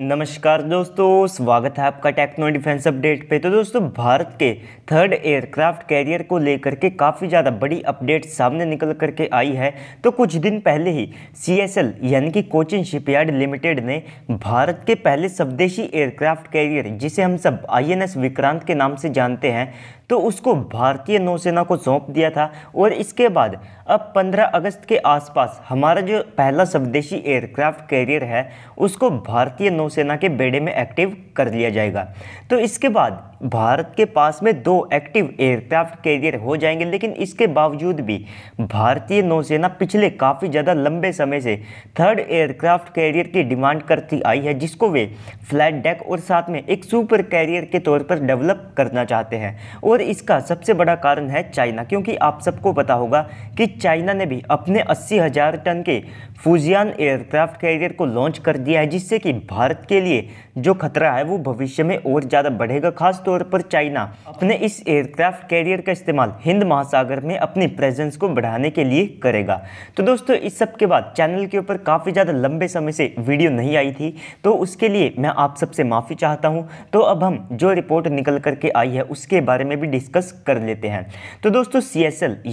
नमस्कार दोस्तों स्वागत है आपका टेक्नो डिफेंस अपडेट पे तो दोस्तों भारत के थर्ड एयरक्राफ्ट कैरियर को लेकर के काफ़ी ज़्यादा बड़ी अपडेट सामने निकल कर के आई है तो कुछ दिन पहले ही सी एस एल यानी कि कोचिन शिपयार्ड लिमिटेड ने भारत के पहले स्वदेशी एयरक्राफ्ट कैरियर जिसे हम सब आई विक्रांत के नाम से जानते हैं तो उसको भारतीय नौसेना को सौंप दिया था और इसके बाद अब 15 अगस्त के आसपास हमारा जो पहला स्वदेशी एयरक्राफ्ट कैरियर है उसको भारतीय नौसेना के बेड़े में एक्टिव कर लिया जाएगा तो इसके बाद भारत के पास में दो एक्टिव एयरक्राफ्ट कैरियर हो जाएंगे लेकिन इसके बावजूद भी भारतीय नौसेना पिछले काफ़ी ज़्यादा लंबे समय से थर्ड एयरक्राफ्ट कैरियर की डिमांड करती आई है जिसको वे फ्लैट डेक और साथ में एक सुपर कैरियर के तौर पर डेवलप करना चाहते हैं और और इसका सबसे बड़ा कारण है चाइना क्योंकि आप सबको पता होगा कि चाइना ने भी अपने अस्सी हज़ार टन के फूजियान एयरक्राफ्ट कैरियर को लॉन्च कर दिया है जिससे कि भारत के लिए जो खतरा है वो भविष्य में और ज़्यादा बढ़ेगा खास तौर पर चाइना अपने इस एयरक्राफ्ट कैरियर का इस्तेमाल हिंद महासागर में अपनी प्रेजेंस को बढ़ाने के लिए करेगा तो दोस्तों इस सब के बाद चैनल के ऊपर काफ़ी ज़्यादा लंबे समय से वीडियो नहीं आई थी तो उसके लिए मैं आप सबसे माफ़ी चाहता हूँ तो अब हम जो रिपोर्ट निकल करके आई है उसके बारे में भी भी डिस्कस कर लेते हैं तो दोस्तों सी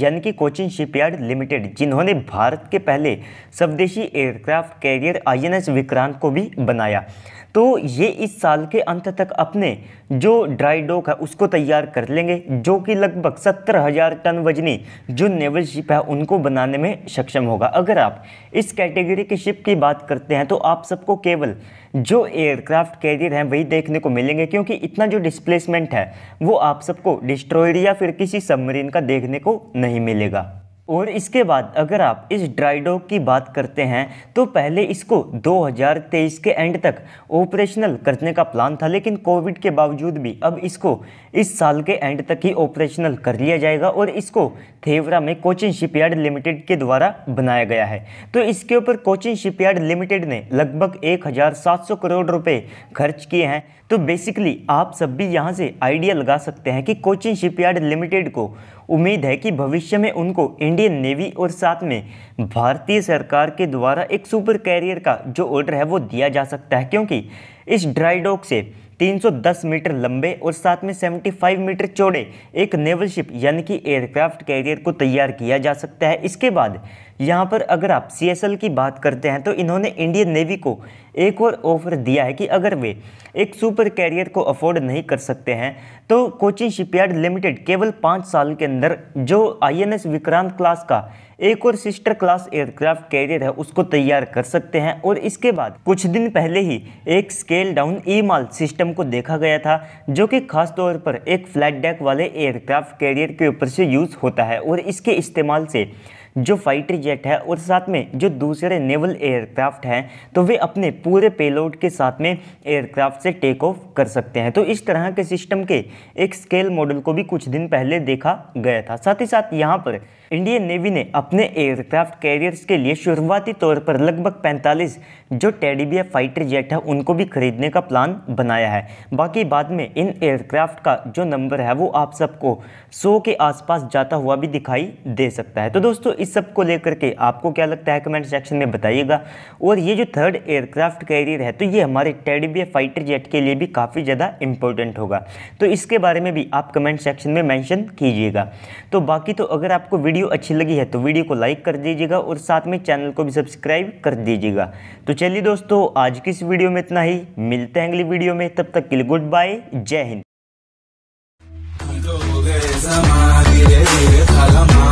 यानी कि कोचिन शिपयार्ड लिमिटेड जिन्होंने भारत के पहले स्वदेशी एयरक्राफ्ट कैरियर आई विक्रांत को भी बनाया तो ये इस साल के अंत तक अपने जो ड्राई डॉक है उसको तैयार कर लेंगे जो कि लगभग सत्तर हज़ार टन वजनी जो नेवल शिप है उनको बनाने में सक्षम होगा अगर आप इस कैटेगरी की शिप की बात करते हैं तो आप सबको केवल जो एयरक्राफ्ट कैरियर हैं वही देखने को मिलेंगे क्योंकि इतना जो डिस्प्लेसमेंट है वो आप सबको डिस्ट्रॉयर या फिर किसी सबमरीन का देखने को नहीं मिलेगा और इसके बाद अगर आप इस ड्राई डॉक की बात करते हैं तो पहले इसको 2023 के एंड तक ऑपरेशनल करने का प्लान था लेकिन कोविड के बावजूद भी अब इसको इस साल के एंड तक ही ऑपरेशनल कर लिया जाएगा और इसको थेवरा में कोचिंग शिपयार्ड लिमिटेड के द्वारा बनाया गया है तो इसके ऊपर कोचिंग शिपयार्ड लिमिटेड ने लगभग एक करोड़ रुपये खर्च किए हैं तो बेसिकली आप सब भी यहाँ से आइडिया लगा सकते हैं कि कोचिंग शिपयार्ड लिमिटेड को उम्मीद है कि भविष्य में उनको इंडियन नेवी और साथ में भारतीय सरकार के द्वारा एक सुपर कैरियर का जो ऑर्डर है वो दिया जा सकता है क्योंकि इस ड्राई डॉक से 310 मीटर लंबे और साथ में 75 मीटर चौड़े एक नेवल शिप यानी कि एयरक्राफ्ट कैरियर को तैयार किया जा सकता है इसके बाद यहाँ पर अगर आप सी की बात करते हैं तो इन्होंने इंडियन नेवी को एक और ऑफर दिया है कि अगर वे एक सुपर कैरियर को अफोर्ड नहीं कर सकते हैं तो कोचिन शिपयार्ड लिमिटेड केवल पाँच साल के अंदर जो आईएनएस विक्रांत क्लास का एक और सिस्टर क्लास एयरक्राफ्ट कैरियर है उसको तैयार कर सकते हैं और इसके बाद कुछ दिन पहले ही एक scale down EMALS system को देखा गया था जो कि खासतौर पर एक फ्लैट डेक वाले एयरक्राफ्ट कैरियर के ऊपर से यूज़ होता है और इसके इस्तेमाल से जो फाइटर जेट है और साथ में जो दूसरे नेवल एयरक्राफ्ट हैं तो वे अपने पूरे पेलोड के साथ में एयरक्राफ्ट से टेक ऑफ कर सकते हैं तो इस तरह के सिस्टम के एक स्केल मॉडल को भी कुछ दिन पहले देखा गया था साथ ही साथ यहाँ पर इंडियन नेवी ने अपने एयरक्राफ्ट कैरियर्स के लिए शुरुआती तौर पर लगभग 45 जो टेडीबिया फाइटर जेट है उनको भी खरीदने का प्लान बनाया है बाकी बाद में इन एयरक्राफ्ट का जो नंबर है वो आप सबको 100 के आसपास जाता हुआ भी दिखाई दे सकता है तो दोस्तों इस सब को लेकर के आपको क्या लगता है कमेंट सेक्शन में बताइएगा और ये जो थर्ड एयरक्राफ्ट कैरियर है तो ये हमारे टेडीबियर फाइटर जेट के लिए भी काफ़ी ज़्यादा इंपॉर्टेंट होगा तो इसके बारे में भी आप कमेंट सेक्शन में मैंशन कीजिएगा तो बाकी तो अगर आपको वीडियो अच्छी लगी है तो वीडियो को लाइक कर दीजिएगा और साथ में चैनल को भी सब्सक्राइब कर दीजिएगा तो चलिए दोस्तों आज की इस वीडियो में इतना ही मिलते हैं अगली वीडियो में तब तक के लिए गुड बाय जय हिंद